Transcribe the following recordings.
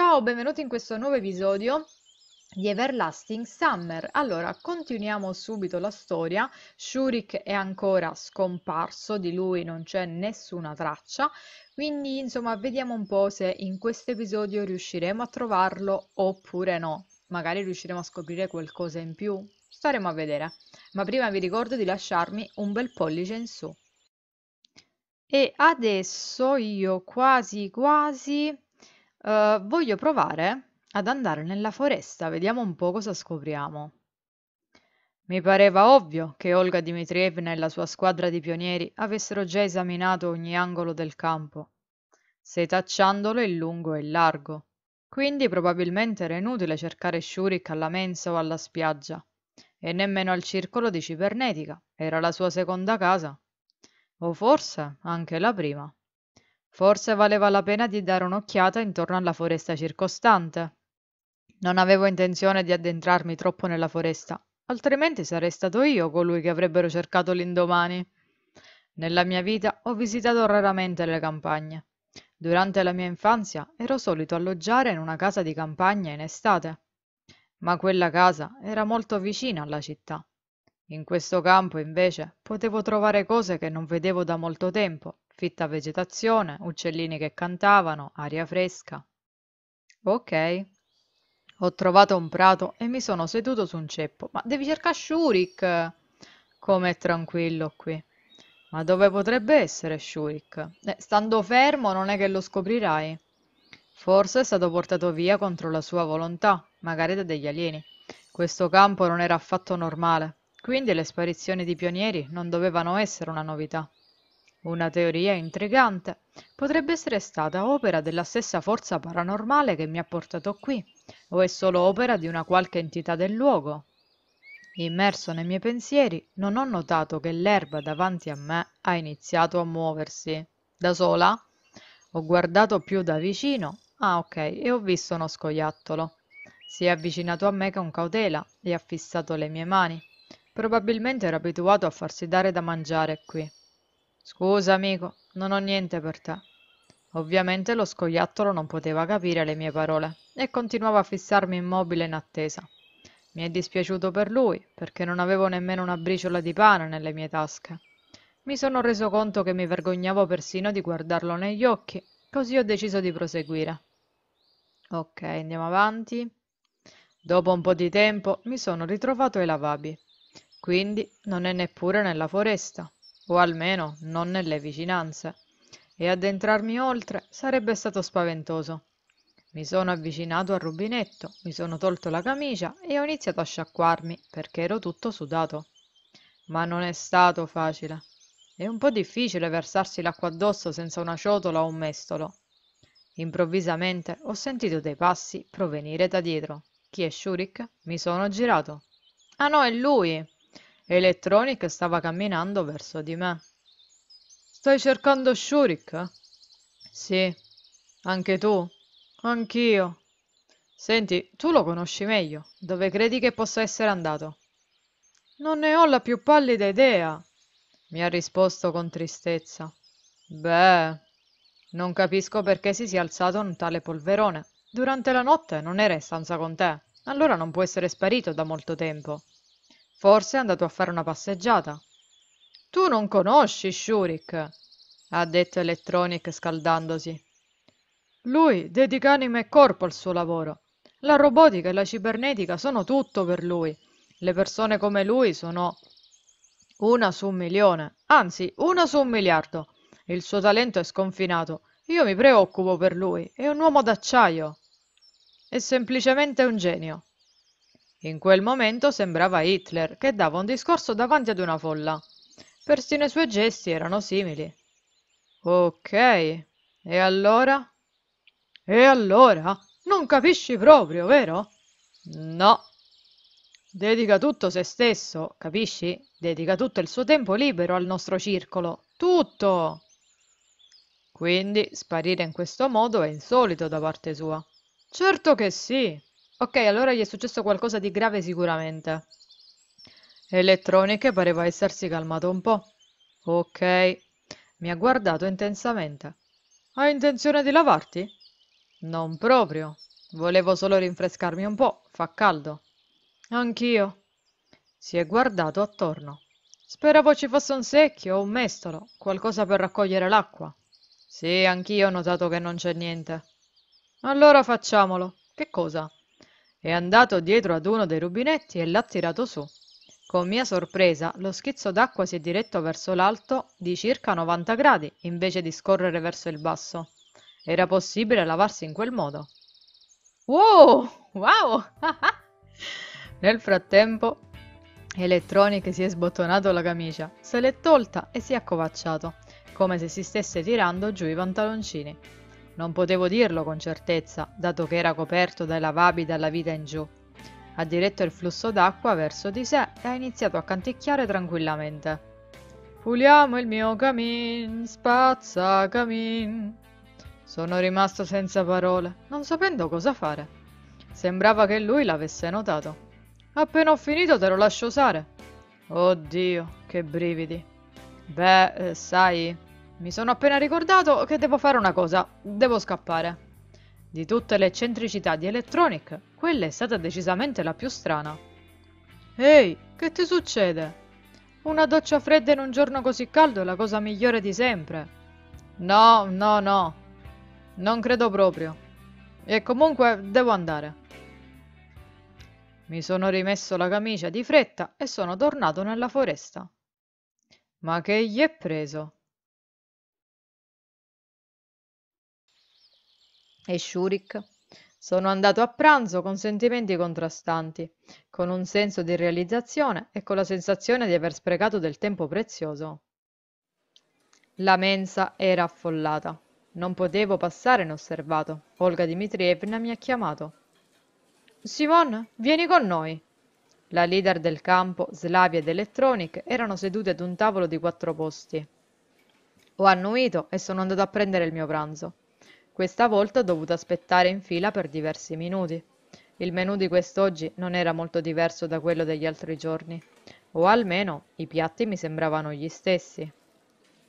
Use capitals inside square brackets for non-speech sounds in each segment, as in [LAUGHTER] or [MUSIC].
Ciao, benvenuti in questo nuovo episodio di Everlasting Summer. Allora, continuiamo subito la storia. Shurik è ancora scomparso, di lui non c'è nessuna traccia, quindi insomma vediamo un po' se in questo episodio riusciremo a trovarlo oppure no. Magari riusciremo a scoprire qualcosa in più. Staremo a vedere. Ma prima vi ricordo di lasciarmi un bel pollice in su. E adesso io quasi quasi Uhm, voglio provare ad andare nella foresta, vediamo un po' cosa scopriamo. Mi pareva ovvio che Olga Dmitrievna e la sua squadra di pionieri avessero già esaminato ogni angolo del campo, setacciandolo in lungo e in largo. Quindi probabilmente era inutile cercare Shurik alla mensa o alla spiaggia, e nemmeno al circolo di cibernetica, era la sua seconda casa. O forse anche la prima. Forse valeva la pena di dare un'occhiata intorno alla foresta circostante. Non avevo intenzione di addentrarmi troppo nella foresta, altrimenti sarei stato io colui che avrebbero cercato l'indomani. Nella mia vita ho visitato raramente le campagne. Durante la mia infanzia ero solito alloggiare in una casa di campagna in estate, ma quella casa era molto vicina alla città. In questo campo, invece, potevo trovare cose che non vedevo da molto tempo fitta vegetazione, uccellini che cantavano, aria fresca. Ok. Ho trovato un prato e mi sono seduto su un ceppo. Ma devi cercare Shurik! Com'è tranquillo qui. Ma dove potrebbe essere Shurik? Eh, stando fermo non è che lo scoprirai. Forse è stato portato via contro la sua volontà, magari da degli alieni. Questo campo non era affatto normale, quindi le sparizioni di pionieri non dovevano essere una novità. Una teoria intrigante. Potrebbe essere stata opera della stessa forza paranormale che mi ha portato qui, o è solo opera di una qualche entità del luogo? Immerso nei miei pensieri, non ho notato che l'erba davanti a me ha iniziato a muoversi. Da sola? Ho guardato più da vicino. Ah, ok, e ho visto uno scoiattolo. Si è avvicinato a me con cautela e ha fissato le mie mani. Probabilmente era abituato a farsi dare da mangiare qui. Scusa, amico, non ho niente per te. Ovviamente lo scoiattolo non poteva capire le mie parole e continuava a fissarmi immobile in attesa. Mi è dispiaciuto per lui, perché non avevo nemmeno una briciola di pane nelle mie tasche. Mi sono reso conto che mi vergognavo persino di guardarlo negli occhi, così ho deciso di proseguire. Ok, andiamo avanti. Dopo un po' di tempo mi sono ritrovato ai lavabi, quindi non è neppure nella foresta o almeno non nelle vicinanze, e addentrarmi oltre sarebbe stato spaventoso. Mi sono avvicinato al rubinetto, mi sono tolto la camicia e ho iniziato a sciacquarmi perché ero tutto sudato. Ma non è stato facile. È un po' difficile versarsi l'acqua addosso senza una ciotola o un mestolo. Improvvisamente ho sentito dei passi provenire da dietro. Chi è Shurik? Mi sono girato. Ah no, è lui! Electronic stava camminando verso di me. Stai cercando Shurik? Sì. Anche tu? Anch'io. Senti, tu lo conosci meglio. Dove credi che possa essere andato? Non ne ho la più pallida idea, mi ha risposto con tristezza. Beh, non capisco perché si sia alzato un tale polverone. Durante la notte non era in stanza con te, allora non può essere sparito da molto tempo. Forse è andato a fare una passeggiata. Tu non conosci Shurik, ha detto Electronic scaldandosi. Lui dedica anima e corpo al suo lavoro. La robotica e la cibernetica sono tutto per lui. Le persone come lui sono una su un milione, anzi una su un miliardo. Il suo talento è sconfinato. Io mi preoccupo per lui. È un uomo d'acciaio. È semplicemente un genio. In quel momento sembrava Hitler che dava un discorso davanti ad una folla. Persino i suoi gesti erano simili. Ok, e allora? E allora? Non capisci proprio, vero? No. Dedica tutto se stesso, capisci? Dedica tutto il suo tempo libero al nostro circolo. Tutto! Quindi sparire in questo modo è insolito da parte sua. Certo che sì. Ok, allora gli è successo qualcosa di grave sicuramente. Elettronica pareva essersi calmato un po'. Ok. Mi ha guardato intensamente. Hai intenzione di lavarti? Non proprio. Volevo solo rinfrescarmi un po', fa caldo. Anch'io. Si è guardato attorno. Speravo ci fosse un secchio o un mestolo, qualcosa per raccogliere l'acqua. Sì, anch'io ho notato che non c'è niente. Allora facciamolo. Che cosa? È andato dietro ad uno dei rubinetti e l'ha tirato su. Con mia sorpresa, lo schizzo d'acqua si è diretto verso l'alto di circa 90 gradi, invece di scorrere verso il basso. Era possibile lavarsi in quel modo. Wow! Wow! [LAUGHS] Nel frattempo, Elettronic si è sbottonato la camicia, se l'è tolta e si è accovacciato, come se si stesse tirando giù i pantaloncini. Non potevo dirlo con certezza, dato che era coperto dai lavabi dalla vita in giù. Ha diretto il flusso d'acqua verso di sé e ha iniziato a canticchiare tranquillamente. Puliamo il mio camin, spazza camin. Sono rimasto senza parole, non sapendo cosa fare. Sembrava che lui l'avesse notato. Appena ho finito te lo lascio usare. Oddio, che brividi. Beh, eh, sai, mi sono appena ricordato che devo fare una cosa. Devo scappare. Di tutte le eccentricità di Electronic, quella è stata decisamente la più strana. Ehi, che ti succede? Una doccia fredda in un giorno così caldo è la cosa migliore di sempre. No, no, no. Non credo proprio. E comunque devo andare. Mi sono rimesso la camicia di fretta e sono tornato nella foresta. Ma che gli è preso? e Shurik. Sono andato a pranzo con sentimenti contrastanti, con un senso di realizzazione e con la sensazione di aver sprecato del tempo prezioso. La mensa era affollata. Non potevo passare inosservato. Olga Dmitrievna mi ha chiamato. Simon, vieni con noi. La leader del campo, Slavia ed Electronic, erano sedute ad un tavolo di quattro posti. Ho annuito e sono andato a prendere il mio pranzo. Questa volta ho dovuto aspettare in fila per diversi minuti. Il menù di quest'oggi non era molto diverso da quello degli altri giorni, o almeno i piatti mi sembravano gli stessi.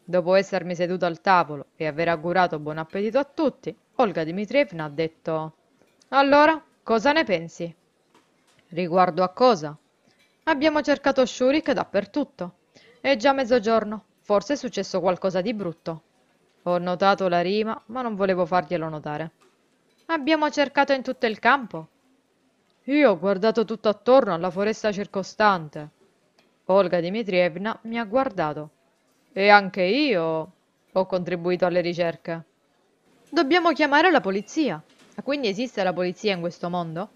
Dopo essermi seduto al tavolo e aver augurato buon appetito a tutti, Olga Dmitrievna ha detto «Allora, cosa ne pensi?» «Riguardo a cosa?» «Abbiamo cercato Shurik dappertutto. È già mezzogiorno, forse è successo qualcosa di brutto». Ho notato la rima, ma non volevo farglielo notare. Abbiamo cercato in tutto il campo. Io ho guardato tutto attorno alla foresta circostante. Olga Dimitrievna mi ha guardato. E anche io ho contribuito alle ricerche. Dobbiamo chiamare la polizia. Quindi esiste la polizia in questo mondo?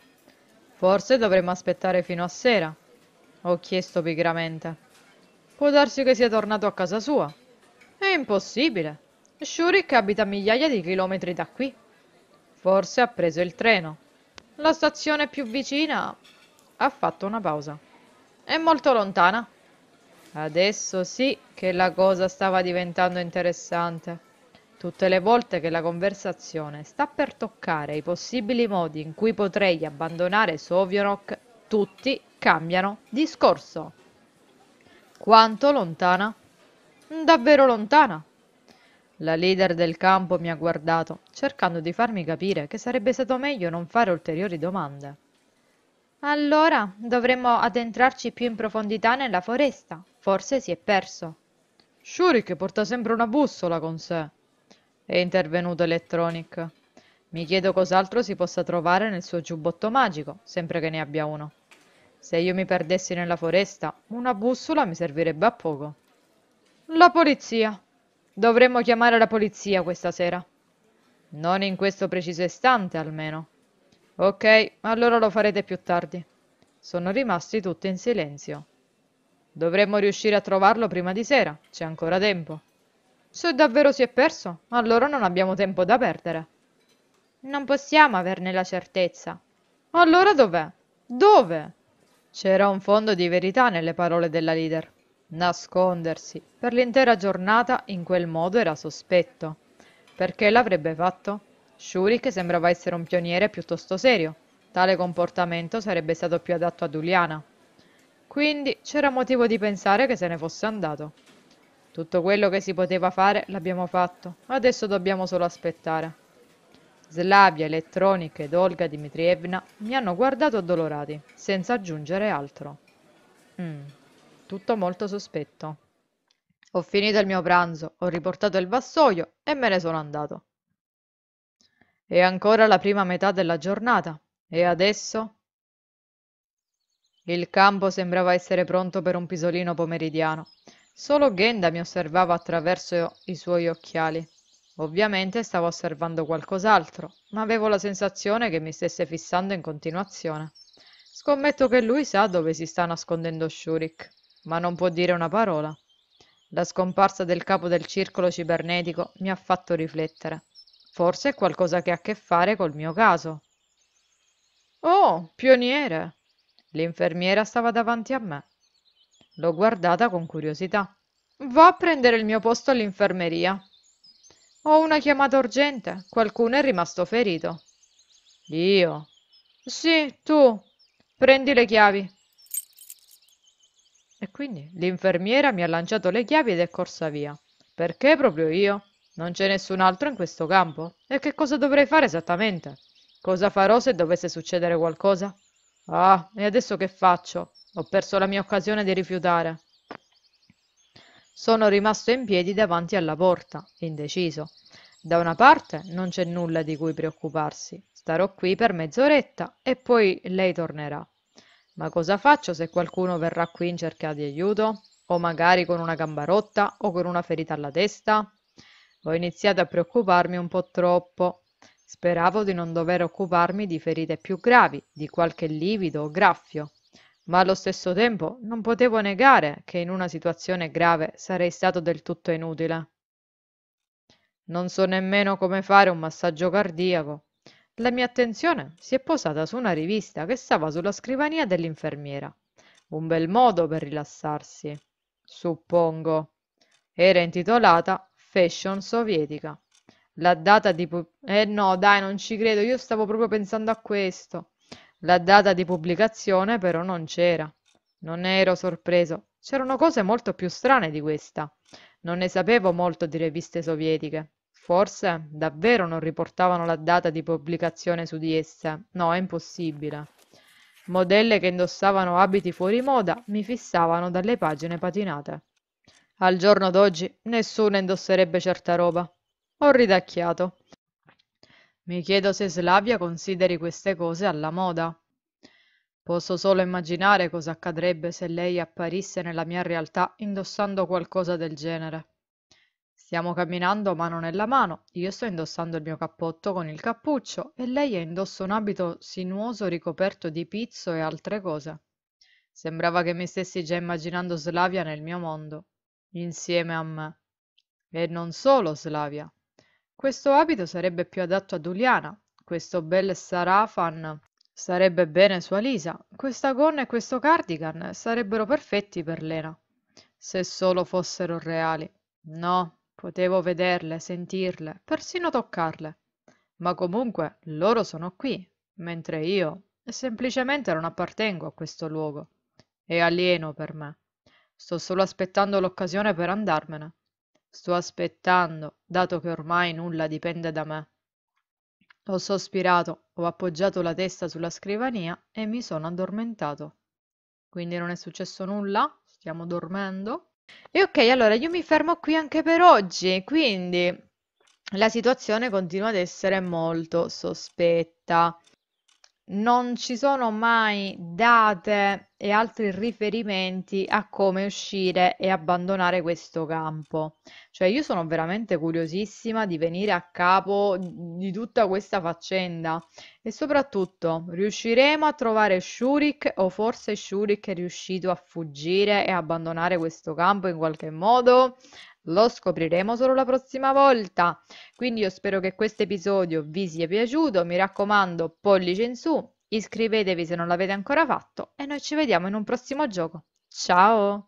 Forse dovremmo aspettare fino a sera. Ho chiesto pigramente. Può darsi che sia tornato a casa sua. È impossibile. Shurik abita migliaia di chilometri da qui. Forse ha preso il treno. La stazione più vicina... Ha fatto una pausa. È molto lontana. Adesso sì che la cosa stava diventando interessante. Tutte le volte che la conversazione sta per toccare i possibili modi in cui potrei abbandonare Sovionok, tutti cambiano discorso. Quanto lontana? Davvero lontana. La leader del campo mi ha guardato, cercando di farmi capire che sarebbe stato meglio non fare ulteriori domande. Allora dovremmo addentrarci più in profondità nella foresta. Forse si è perso. Shurik porta sempre una bussola con sé. È intervenuto Electronic. Mi chiedo cos'altro si possa trovare nel suo giubbotto magico, sempre che ne abbia uno. Se io mi perdessi nella foresta, una bussola mi servirebbe a poco. La polizia, Dovremmo chiamare la polizia questa sera. Non in questo preciso istante, almeno. Ok, allora lo farete più tardi. Sono rimasti tutti in silenzio. Dovremmo riuscire a trovarlo prima di sera, c'è ancora tempo. Se davvero si è perso, allora non abbiamo tempo da perdere. Non possiamo averne la certezza. Allora dov'è? Dove? C'era un fondo di verità nelle parole della leader. Nascondersi per l'intera giornata in quel modo era sospetto. Perché l'avrebbe fatto? Shurik sembrava essere un pioniere piuttosto serio. Tale comportamento sarebbe stato più adatto a Uliana. Quindi c'era motivo di pensare che se ne fosse andato. Tutto quello che si poteva fare l'abbiamo fatto, adesso dobbiamo solo aspettare. Slavia, Elettronica ed Olga Dmitrievna mi hanno guardato addolorati, senza aggiungere altro. Mm tutto molto sospetto. Ho finito il mio pranzo, ho riportato il vassoio e me ne sono andato. È ancora la prima metà della giornata. E adesso? Il campo sembrava essere pronto per un pisolino pomeridiano. Solo Genda mi osservava attraverso i suoi occhiali. Ovviamente stavo osservando qualcos'altro, ma avevo la sensazione che mi stesse fissando in continuazione. Scommetto che lui sa dove si sta nascondendo Shurik ma non può dire una parola. La scomparsa del capo del circolo cibernetico mi ha fatto riflettere. Forse è qualcosa che ha a che fare col mio caso. Oh, pioniere! L'infermiera stava davanti a me. L'ho guardata con curiosità. Va a prendere il mio posto all'infermeria. Ho una chiamata urgente. Qualcuno è rimasto ferito. Io? Sì, tu. Prendi le chiavi. E quindi l'infermiera mi ha lanciato le chiavi ed è corsa via. Perché proprio io? Non c'è nessun altro in questo campo? E che cosa dovrei fare esattamente? Cosa farò se dovesse succedere qualcosa? Ah, e adesso che faccio? Ho perso la mia occasione di rifiutare. Sono rimasto in piedi davanti alla porta, indeciso. Da una parte non c'è nulla di cui preoccuparsi. Starò qui per mezz'oretta e poi lei tornerà. Ma cosa faccio se qualcuno verrà qui in cerca di aiuto? O magari con una gamba rotta o con una ferita alla testa? Ho iniziato a preoccuparmi un po' troppo. Speravo di non dover occuparmi di ferite più gravi, di qualche livido o graffio. Ma allo stesso tempo non potevo negare che in una situazione grave sarei stato del tutto inutile. Non so nemmeno come fare un massaggio cardiaco, la mia attenzione si è posata su una rivista che stava sulla scrivania dell'infermiera. Un bel modo per rilassarsi, suppongo. Era intitolata Fashion sovietica. La data di... Pu- eh no, dai, non ci credo, io stavo proprio pensando a questo. La data di pubblicazione però non c'era. Non ero sorpreso. C'erano cose molto più strane di questa. Non ne sapevo molto di riviste sovietiche. Forse davvero non riportavano la data di pubblicazione su di esse. No, è impossibile. Modelle che indossavano abiti fuori moda mi fissavano dalle pagine patinate. Al giorno d'oggi nessuno indosserebbe certa roba. Ho ridacchiato. Mi chiedo se Slavia consideri queste cose alla moda. Posso solo immaginare cosa accadrebbe se lei apparisse nella mia realtà indossando qualcosa del genere. Stiamo camminando mano nella mano, io sto indossando il mio cappotto con il cappuccio e lei ha indosso un abito sinuoso ricoperto di pizzo e altre cose. Sembrava che mi stessi già immaginando Slavia nel mio mondo, insieme a me. E non solo Slavia. Questo abito sarebbe più adatto a Uliana, questo bel sarafan sarebbe bene su Alisa, questa gonna e questo cardigan sarebbero perfetti per Lena. Se solo fossero reali. No, potevo vederle sentirle persino toccarle ma comunque loro sono qui mentre io semplicemente non appartengo a questo luogo è alieno per me sto solo aspettando l'occasione per andarmene sto aspettando dato che ormai nulla dipende da me ho sospirato ho appoggiato la testa sulla scrivania e mi sono addormentato quindi non è successo nulla stiamo dormendo e ok, allora io mi fermo qui anche per oggi, quindi la situazione continua ad essere molto sospetta non ci sono mai date e altri riferimenti a come uscire e abbandonare questo campo. Cioè io sono veramente curiosissima di venire a capo di tutta questa faccenda e soprattutto riusciremo a trovare Shurik o forse Shurik è riuscito a fuggire e abbandonare questo campo in qualche modo? Lo scopriremo solo la prossima volta. Quindi io spero che questo episodio vi sia piaciuto. Mi raccomando, pollice in su, iscrivetevi se non l'avete ancora fatto e noi ci vediamo in un prossimo gioco. Ciao!